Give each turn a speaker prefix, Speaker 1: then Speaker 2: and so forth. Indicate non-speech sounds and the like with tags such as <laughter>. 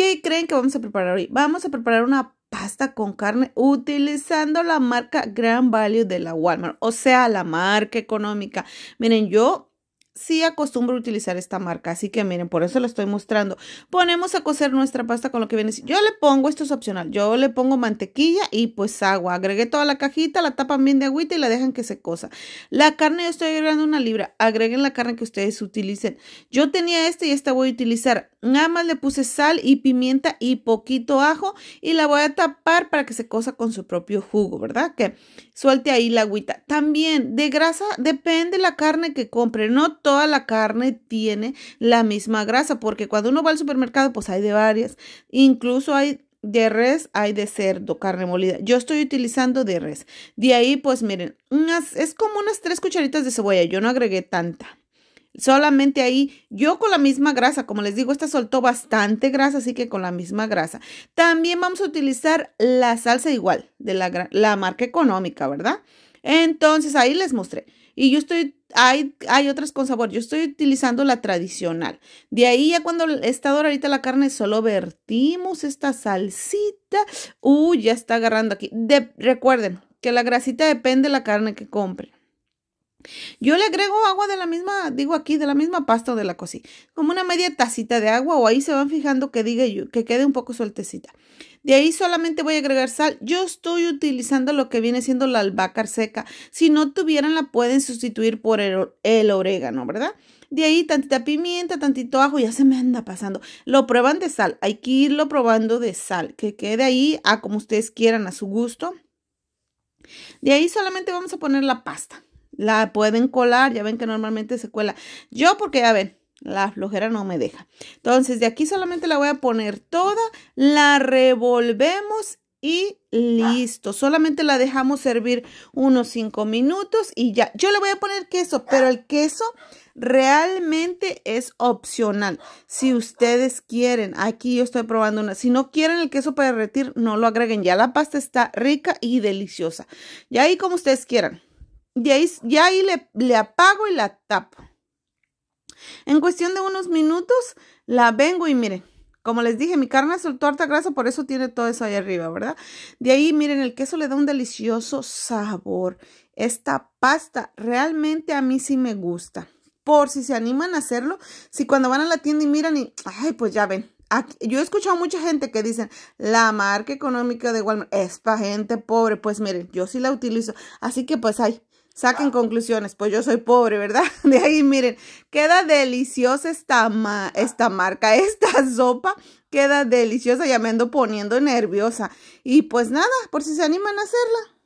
Speaker 1: ¿Qué creen que vamos a preparar hoy? Vamos a preparar una pasta con carne utilizando la marca Grand Value de la Walmart, o sea, la marca económica. Miren, yo sí acostumbro a utilizar esta marca, así que miren, por eso la estoy mostrando. Ponemos a cocer nuestra pasta con lo que viene. Yo le pongo, esto es opcional, yo le pongo mantequilla y pues agua. Agregué toda la cajita, la tapan bien de agüita y la dejan que se cosa. La carne yo estoy agregando una libra, agreguen la carne que ustedes utilicen. Yo tenía esta y esta voy a utilizar Nada más le puse sal y pimienta y poquito ajo y la voy a tapar para que se cosa con su propio jugo, ¿verdad? Que suelte ahí la agüita. También de grasa depende la carne que compre. No toda la carne tiene la misma grasa porque cuando uno va al supermercado pues hay de varias. Incluso hay de res hay de cerdo, carne molida. Yo estoy utilizando de res. De ahí, pues miren, es como unas tres cucharitas de cebolla. Yo no agregué tanta. Solamente ahí, yo con la misma grasa, como les digo, esta soltó bastante grasa, así que con la misma grasa. También vamos a utilizar la salsa igual, de la, marca económica, ¿verdad? Entonces ahí les mostré. Y yo estoy, hay, hay otras con sabor, yo estoy utilizando la tradicional. De ahí ya cuando está doradita la carne, solo vertimos esta salsita. Uy, ya está agarrando aquí. De, recuerden que la grasita depende de la carne que compren. Yo le agrego agua de la misma, digo aquí, de la misma pasta o de la cocina, como una media tacita de agua o ahí se van fijando que diga yo, que quede un poco sueltecita. De ahí solamente voy a agregar sal. Yo estoy utilizando lo que viene siendo la albahaca seca. Si no tuvieran la pueden sustituir por el, el orégano, ¿verdad? De ahí tantita pimienta, tantito ajo, ya se me anda pasando. Lo prueban de sal, hay que irlo probando de sal, que quede ahí a como ustedes quieran, a su gusto. De ahí solamente vamos a poner la pasta. La pueden colar, ya ven que normalmente se cuela. Yo porque ya ven, la flojera no me deja. Entonces de aquí solamente la voy a poner toda, la revolvemos y listo. Solamente la dejamos servir unos 5 minutos y ya. Yo le voy a poner queso, pero el queso realmente es opcional. Si ustedes quieren, aquí yo estoy probando una. Si no quieren el queso para derretir, no lo agreguen. Ya la pasta está rica y deliciosa. Y ahí como ustedes quieran. Y ahí, ya ahí le, apago y la tapo. En cuestión de unos minutos la vengo y miren, como les dije, mi carne soltó harta grasa, por eso tiene todo eso ahí arriba, ¿verdad? De ahí, miren, el queso le da un delicioso sabor. Esta pasta realmente a mí sí me gusta. Por si se animan a hacerlo, si cuando van a la tienda y miran y, ay, pues ya ven. yo he escuchado mucha gente que dicen, la marca económica de Walmart es para gente pobre. Pues miren, yo sí la utilizo. Así que pues hay Saquen conclusiones, pues yo soy pobre, ¿verdad? <laughs> De ahí, miren, queda deliciosa esta, esta marca, <laughs> esta sopa queda deliciosa, ya me ando poniendo nerviosa. Y pues nada, por si se animan a hacerla.